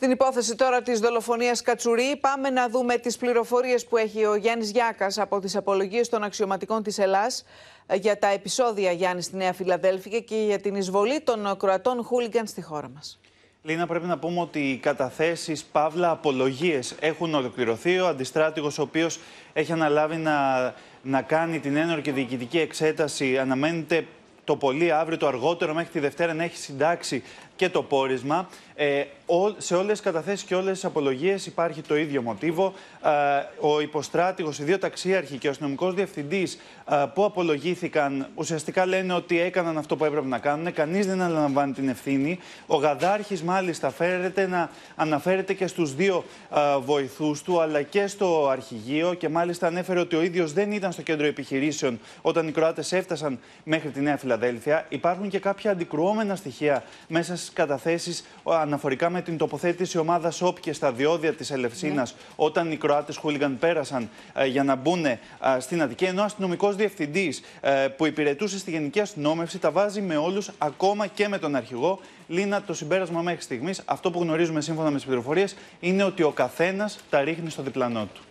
Στην υπόθεση τώρα της δολοφονίας Κατσουρί πάμε να δούμε τις πληροφορίες που έχει ο Γιάννης Γιάκας από τις απολογίες των αξιωματικών της Ελλάς ε, για τα επεισόδια Γιάννη στη Νέα Φιλαδέλφια και για την εισβολή των Κροατών χούλιγκαν στη χώρα μας. Λίνα, πρέπει να πούμε ότι οι καταθέσεις, παύλα, απολογίες έχουν ολοκληρωθεί. Ο αντιστράτηγος, ο οποίος έχει αναλάβει να, να κάνει την ένορκη διοικητική εξέταση, αναμένεται το πολύ αύριο το αργότερο μέχρι τη Δευτέρα να έχει συντάξει και το πόρισμα. Ε, ό, σε όλες τις καταθέσεις και όλες τις απολογίες υπάρχει το ίδιο μοτίβο. Ε, σε ολε τι καταθεσει και ολε τι απολογιε υπαρχει το ιδιο μοτιβο ο υποστρατηγο οι δύο ταξίαρχοι και ο αστυνομικός διευθυντής ε, που απολογήθηκαν ουσιαστικά λένε ότι έκαναν αυτό που έπρεπε να κάνουν. Κανείς δεν αναλαμβάνει την ευθύνη. Ο Γαδάρχης, μάλιστα, φέρεται να αναφέρεται και στους δύο ε, βοηθούς του αλλά και στο αρχηγείο και μάλιστα ανέφερε ότι ο ίδιος δεν ήταν στο κέντρο επιχειρήσεων όταν οι Κροάτες έφτασαν μέχρι τη Νέα υπάρχουν και κάποια αντικρουόμενα στοιχεία μέσα στις καταθέσεις αναφορικά με την τοποθέτηση ομάδας ΣΟΠ και στα διόδια της Ελευσίνας ναι. όταν οι Κροάτες Χούλιγκαν πέρασαν ε, για να μπουν ε, στην Αττική. Ενώ ο αστυνομικός διευθυντής ε, που υπηρετούσε στη Γενική Αστυνόμευση τα βάζει με όλους, ακόμα και με τον αρχηγό. Λίνα, το συμπέρασμα μέχρι στιγμής, αυτό που γνωρίζουμε σύμφωνα με τις πληροφορίες, είναι ότι ο καθένας τα ρίχνει στο διπλανό του.